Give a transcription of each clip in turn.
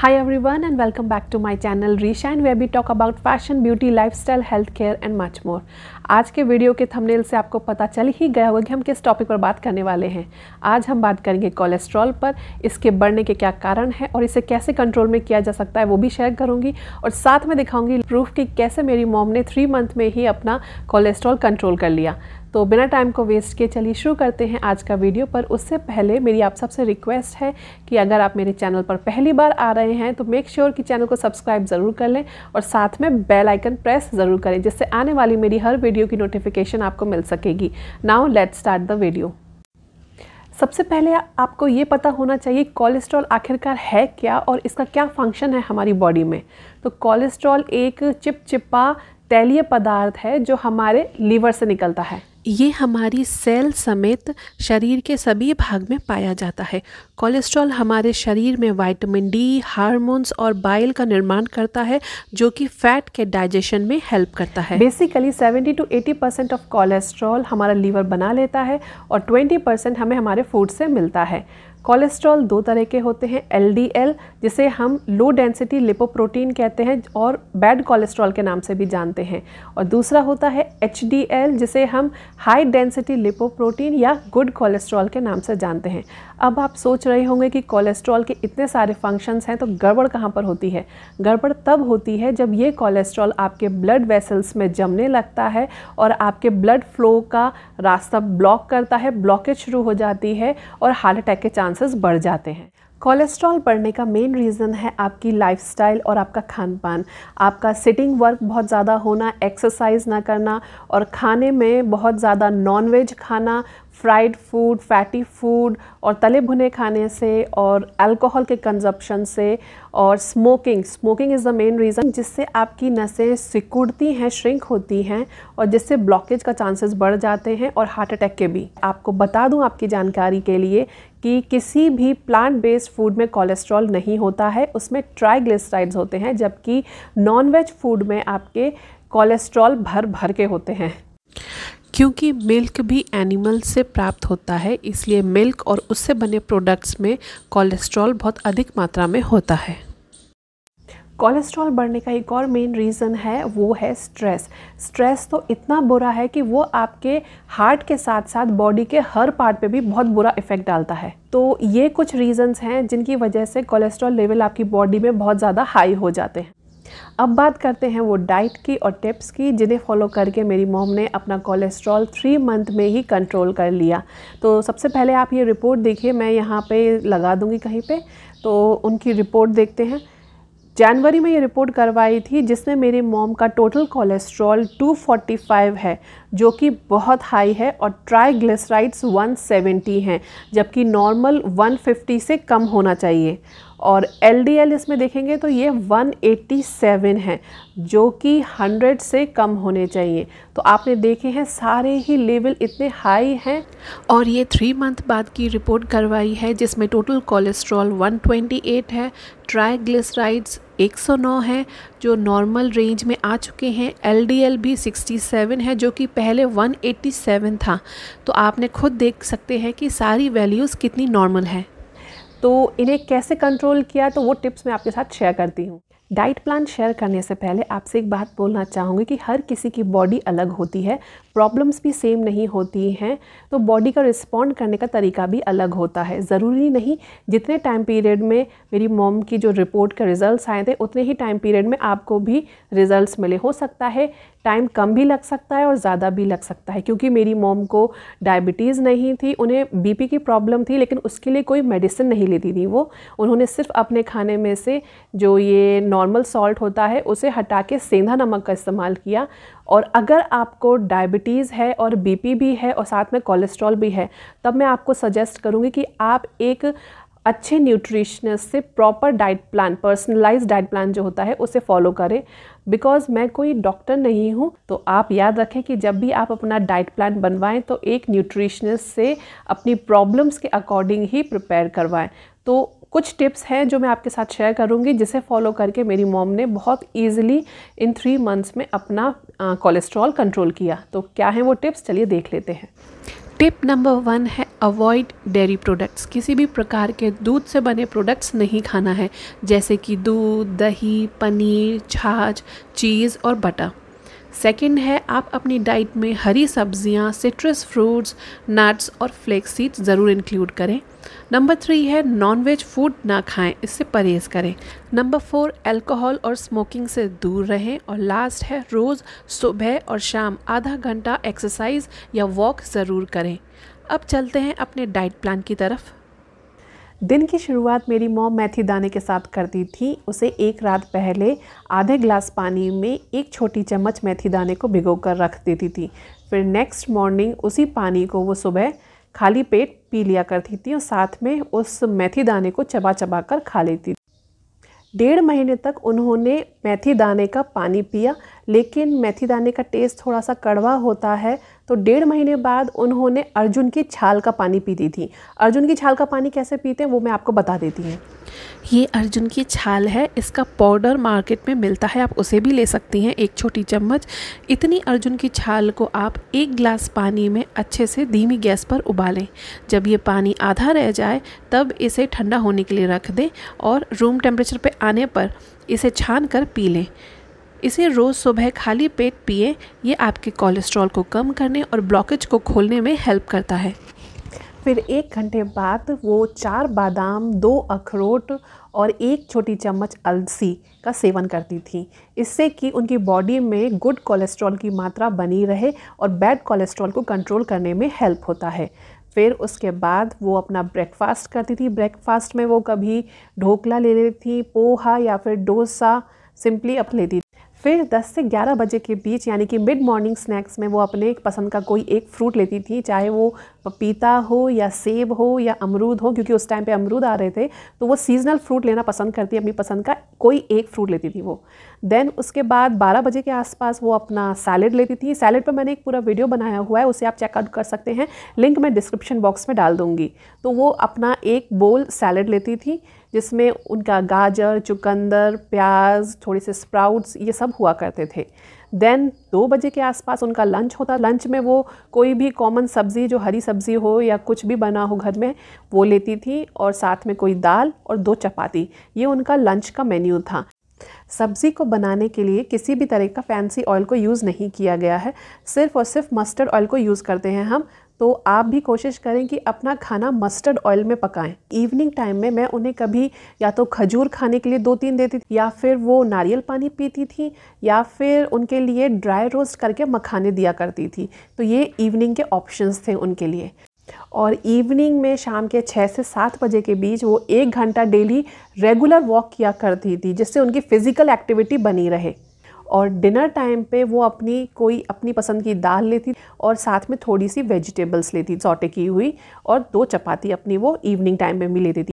Hi everyone and welcome back to my channel Reshine where we talk about fashion, beauty, lifestyle, healthcare and much more. आज के video के thumbnail से आपको पता चल ही गया होगा कि हम किस टॉपिक पर बात करने वाले हैं आज हम बात करेंगे कोलेस्ट्रॉल पर इसके बढ़ने के क्या कारण हैं और इसे कैसे कंट्रोल में किया जा सकता है वो भी शेयर करूंगी और साथ में दिखाऊंगी प्रूफ कि कैसे मेरी मॉम ने थ्री मंथ में ही अपना कोलेस्ट्रॉल कंट्रोल कर लिया तो बिना टाइम को वेस्ट किए चलिए शुरू करते हैं आज का वीडियो पर उससे पहले मेरी आप सबसे रिक्वेस्ट है कि अगर आप मेरे चैनल पर पहली बार आ रहे हैं तो मेक श्योर sure कि चैनल को सब्सक्राइब ज़रूर कर लें और साथ में बेल आइकन प्रेस ज़रूर करें जिससे आने वाली मेरी हर वीडियो की नोटिफिकेशन आपको मिल सकेगी now let start the video सबसे पहले आपको ये पता होना चाहिए कोलेस्ट्रॉल आखिरकार है क्या और इसका क्या फंक्शन है हमारी बॉडी में तो कोलेस्ट्रॉल एक चिपचिपा तैलीय पदार्थ है जो हमारे लीवर से निकलता है ये हमारी सेल समेत शरीर के सभी भाग में पाया जाता है कोलेस्ट्रॉल हमारे शरीर में वाइटमिन डी हार्मोन्स और बाइल का निर्माण करता है जो कि फैट के डाइजेशन में हेल्प करता है basically 70 to 80 percent of cholesterol हमारा लीवर बना लेता है और 20 परसेंट हमें हमारे फूड से मिलता है कोलेस्ट्रॉल दो तरह के होते हैं एल जिसे हम लो डेंसिटी लिपोप्रोटीन कहते हैं और बैड कोलेस्ट्रॉल के नाम से भी जानते हैं और दूसरा होता है एच जिसे हम हाई डेंसिटी लिपोप्रोटीन या गुड कोलेस्ट्रॉल के नाम से जानते हैं अब आप सोच रहे होंगे कि कोलेस्ट्रॉल के इतने सारे फंक्शंस हैं तो गड़बड़ कहाँ पर होती है गड़बड़ तब होती है जब ये कोलेस्ट्रॉल आपके ब्लड वेसल्स में जमने लगता है और आपके ब्लड फ्लो का रास्ता ब्लॉक करता है ब्लॉकेज शुरू हो जाती है और हार्ट अटैक के चांस चांसेस बढ़ जाते हैं कोलेस्ट्रॉल बढ़ने का मेन रीज़न है आपकी लाइफस्टाइल और आपका खान पान आपका सिटिंग वर्क बहुत ज़्यादा होना एक्सरसाइज ना करना और खाने में बहुत ज़्यादा नॉनवेज खाना फ्राइड फूड फैटी फूड और तले भुने खाने से और अल्कोहल के कंजप्शन से और smoking smoking is the main reason जिससे आपकी नसें सिकुड़ती हैं श्रिंक होती हैं और जिससे ब्लॉकेज का चांसेस बढ़ जाते हैं और हार्ट अटैक के भी आपको बता दूं आपकी जानकारी के लिए कि किसी भी प्लांट बेस्ड फूड में कोलेस्ट्रॉल नहीं होता है उसमें ट्राइग्लिसराइड्स होते हैं जबकि नॉन वेज फूड में आपके कोलेस्ट्रॉल भर भर के होते हैं क्योंकि मिल्क भी एनिमल से प्राप्त होता है इसलिए मिल्क और उससे बने प्रोडक्ट्स में कोलेस्ट्रॉल बहुत अधिक मात्रा में होता है कोलेस्ट्रॉल बढ़ने का एक और मेन रीज़न है वो है स्ट्रेस स्ट्रेस तो इतना बुरा है कि वो आपके हार्ट के साथ साथ बॉडी के हर पार्ट पे भी बहुत बुरा इफेक्ट डालता है तो ये कुछ रीजंस हैं जिनकी वजह से कोलेस्ट्रॉल लेवल आपकी बॉडी में बहुत ज़्यादा हाई हो जाते हैं अब बात करते हैं वो डाइट की और टिप्स की जिन्हें फॉलो करके मेरी मोम ने अपना कोलेस्ट्रॉल थ्री मंथ में ही कंट्रोल कर लिया तो सबसे पहले आप ये रिपोर्ट देखिए मैं यहाँ पे लगा दूँगी कहीं पे तो उनकी रिपोर्ट देखते हैं जनवरी में ये रिपोर्ट करवाई थी जिसने मेरे मॉम का टोटल कोलेस्ट्रॉल 245 है जो कि बहुत हाई है और ट्राईग्लिसराइड्स 170 हैं जबकि नॉर्मल 150 से कम होना चाहिए और एल इसमें देखेंगे तो ये 187 है जो कि 100 से कम होने चाहिए तो आपने देखे हैं सारे ही लेवल इतने हाई हैं और ये थ्री मंथ बाद की रिपोर्ट करवाई है जिसमें टोटल कोलेस्ट्रॉल 128 है ट्राइग्लिसराइड्स 109 है जो नॉर्मल रेंज में आ चुके हैं एलडीएल भी 67 है जो कि पहले 187 था तो आपने खुद देख सकते हैं कि सारी वैल्यूज़ कितनी नॉर्मल है तो इन्हें कैसे कंट्रोल किया तो वो टिप्स मैं आपके साथ शेयर करती हूँ डाइट प्लान शेयर करने से पहले आपसे एक बात बोलना चाहूँगी कि हर किसी की बॉडी अलग होती है प्रॉब्लम्स भी सेम नहीं होती हैं तो बॉडी का रिस्पॉन्ड करने का तरीका भी अलग होता है ज़रूरी नहीं जितने टाइम पीरियड में मेरी मॉम की जो रिपोर्ट के रिज़ल्ट आए थे उतने ही टाइम पीरियड में आपको भी रिज़ल्ट मिले हो सकता है टाइम कम भी लग सकता है और ज़्यादा भी लग सकता है क्योंकि मेरी मॉम को डायबिटीज़ नहीं थी उन्हें बीपी की प्रॉब्लम थी लेकिन उसके लिए कोई मेडिसिन नहीं लेती थी वो उन्होंने सिर्फ अपने खाने में से जो ये नॉर्मल सॉल्ट होता है उसे हटा के सेंधा नमक का इस्तेमाल किया और अगर आपको डायबिटीज़ है और बीपी भी है और साथ में कोलेस्ट्रॉल भी है तब मैं आपको सजेस्ट करूँगी कि आप एक अच्छे न्यूट्रिशनस से proper diet plan personalise diet plan जो होता है उसे फॉलो करें बिकॉज मैं कोई डॉक्टर नहीं हूँ तो आप याद रखें कि जब भी आप अपना डाइट प्लान बनवाएं तो एक न्यूट्रिशनस से अपनी प्रॉब्लम्स के अकॉर्डिंग ही प्रिपेयर करवाएं तो कुछ टिप्स हैं जो मैं आपके साथ शेयर करूंगी जिसे फॉलो करके मेरी मॉम ने बहुत ईजिली इन थ्री मंथ्स में अपना कोलेस्ट्रॉल कंट्रोल किया तो क्या है वो टिप्स चलिए देख लेते हैं टिप नंबर वन है अवॉइड डेयरी प्रोडक्ट्स किसी भी प्रकार के दूध से बने प्रोडक्ट्स नहीं खाना है जैसे कि दूध दही पनीर छाछ चीज़ और बटर सेकेंड है आप अपनी डाइट में हरी सब्जियां, सिट्रस फ्रूट्स नट्स और फ्लेक्स सीड्स ज़रूर इंक्लूड करें नंबर थ्री है नॉनवेज फूड ना खाएं इससे परहेज करें नंबर फोर अल्कोहल और स्मोकिंग से दूर रहें और लास्ट है रोज़ सुबह और शाम आधा घंटा एक्सरसाइज या वॉक ज़रूर करें अब चलते हैं अपने डाइट प्लान की तरफ दिन की शुरुआत मेरी मॉम मेथी दाने के साथ करती थी उसे एक रात पहले आधे ग्लास पानी में एक छोटी चम्मच मेथी दाने को भिगो कर रख देती थी फिर नेक्स्ट मॉर्निंग उसी पानी को वो सुबह खाली पेट पी लिया करती थी और साथ में उस मेथी दाने को चबा चबा कर खा लेती थी डेढ़ महीने तक उन्होंने मेथी दाने का पानी पिया लेकिन मेथी दाने का टेस्ट थोड़ा सा कड़वा होता है तो डेढ़ महीने बाद उन्होंने अर्जुन की छाल का पानी पी दी थी अर्जुन की छाल का पानी कैसे पीते हैं वो मैं आपको बता देती हूँ ये अर्जुन की छाल है इसका पाउडर मार्केट में मिलता है आप उसे भी ले सकती हैं एक छोटी चम्मच इतनी अर्जुन की छाल को आप एक गिलास पानी में अच्छे से धीमी गैस पर उबालें जब ये पानी आधा रह जाए तब इसे ठंडा होने के लिए रख दें और रूम टेम्परेचर पर आने पर इसे छान कर पी लें इसे रोज़ सुबह खाली पेट पिए ये आपके कोलेस्ट्रॉल को कम करने और ब्लॉकेज को खोलने में हेल्प करता है फिर एक घंटे बाद वो चार बादाम दो अखरोट और एक छोटी चम्मच अलसी का सेवन करती थी इससे कि उनकी बॉडी में गुड कोलेस्ट्रॉल की मात्रा बनी रहे और बैड कोलेस्ट्रॉल को कंट्रोल करने में हेल्प होता है फिर उसके बाद वो अपना ब्रेकफास्ट करती थी ब्रेकफास्ट में वो कभी ढोकला ले लेती थी पोहा या फिर डोसा सिंपली अप लेती थी फिर 10 से 11 बजे के बीच यानी कि मिड मॉर्निंग स्नैक्स में वो अपने पसंद का कोई एक फ्रूट लेती थी चाहे वो पपीता हो या सेब हो या अमरूद हो क्योंकि उस टाइम पे अमरूद आ रहे थे तो वो सीजनल फ्रूट लेना पसंद करती अपनी पसंद का कोई एक फ्रूट लेती थी वो देन उसके बाद 12 बजे के आसपास वो अपना सैलड लेती थी सैलड पर मैंने एक पूरा वीडियो बनाया हुआ है उसे आप चेकआउट कर सकते हैं लिंक मैं डिस्क्रिप्शन बॉक्स में डाल दूँगी तो वो अपना एक बोल सैलड लेती थी जिसमें उनका गाजर चुकंदर प्याज थोड़े से स्प्राउट्स ये सब हुआ करते थे देन दो बजे के आसपास उनका लंच होता लंच में वो कोई भी कॉमन सब्ज़ी जो हरी सब्ज़ी हो या कुछ भी बना हो घर में वो लेती थी और साथ में कोई दाल और दो चपाती ये उनका लंच का मेन्यू था सब्ज़ी को बनाने के लिए किसी भी तरह का फैंसी ऑयल को यूज़ नहीं किया गया है सिर्फ और सिर्फ मस्टर्ड ऑयल को यूज़ करते हैं हम तो आप भी कोशिश करें कि अपना खाना मस्टर्ड ऑयल में पकाएं इवनिंग टाइम में मैं उन्हें कभी या तो खजूर खाने के लिए दो तीन देती थी या फिर वो नारियल पानी पीती थी या फिर उनके लिए ड्राई रोस्ट करके मखाने दिया करती थी तो ये इवनिंग के ऑप्शंस थे उनके लिए और इवनिंग में शाम के छः से सात बजे के बीच वो एक घंटा डेली रेगुलर वॉक किया करती थी जिससे उनकी फ़िज़िकल एक्टिविटी बनी रहे और डिनर टाइम पे वो अपनी कोई अपनी पसंद की दाल लेती और साथ में थोड़ी सी वेजिटेबल्स लेती सौटे की हुई और दो चपाती अपनी वो इवनिंग टाइम में भी लेती थी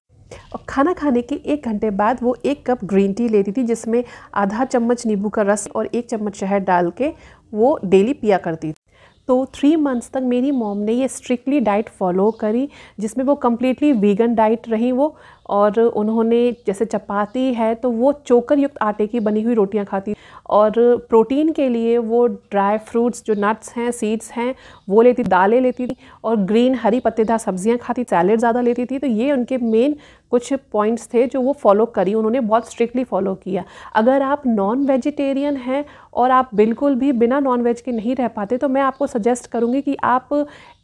और खाना खाने के एक घंटे बाद वो एक कप ग्रीन टी लेती थी जिसमें आधा चम्मच नींबू का रस और एक चम्मच शहद डाल के वो डेली पिया करती थी तो थ्री मंथ्स तक मेरी मॉम ने ये स्ट्रिक्टली डाइट फॉलो करी जिसमें वो कम्प्लीटली वीगन डाइट रही वो और उन्होंने जैसे चपाती है तो वो चोकर युक्त आटे की बनी हुई रोटियां खाती और प्रोटीन के लिए वो ड्राई फ्रूट्स जो नट्स हैं सीड्स हैं वो लेती दालें लेती थी और ग्रीन हरी पत्तेदार सब्जियां खाती सैलेड ज़्यादा लेती थी तो ये उनके मेन कुछ पॉइंट्स थे जो वो फॉलो करी उन्होंने बहुत स्ट्रिक्टली फॉलो किया अगर आप नॉन वेजिटेरियन हैं और आप बिल्कुल भी बिना नॉन वेज के नहीं रह पाते तो मैं आपको सजेस्ट करूँगी कि आप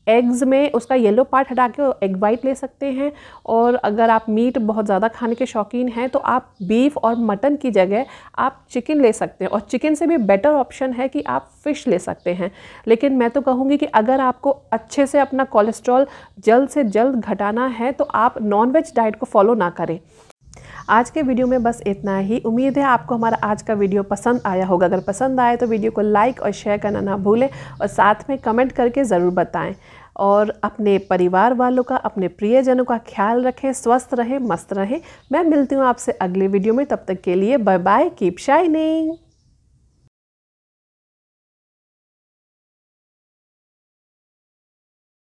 एग्ज़ में उसका येलो पार्ट हटा के एग वाइट ले सकते हैं और अगर आप मीट बहुत ज़्यादा खाने के शौकीन हैं तो आप बीफ और मटन की जगह आप चिकन ले सकते हैं और चिकन से भी बेटर ऑप्शन है कि आप फ़िश ले सकते हैं लेकिन मैं तो कहूँगी कि अगर आपको अच्छे से अपना कोलेस्ट्रॉल जल्द से जल्द घटाना है तो आप नॉन डाइट को फॉलो ना करें आज के वीडियो में बस इतना ही उम्मीद है आपको हमारा आज का वीडियो पसंद आया होगा अगर पसंद आए तो वीडियो को लाइक और शेयर करना ना भूलें और साथ में कमेंट करके ज़रूर बताएँ और अपने परिवार वालों का अपने प्रियजनों का ख्याल रखें स्वस्थ रहें मस्त रहें मैं मिलती हूँ आपसे अगले वीडियो में तब तक के लिए बाय बाय कीप शाइनिंग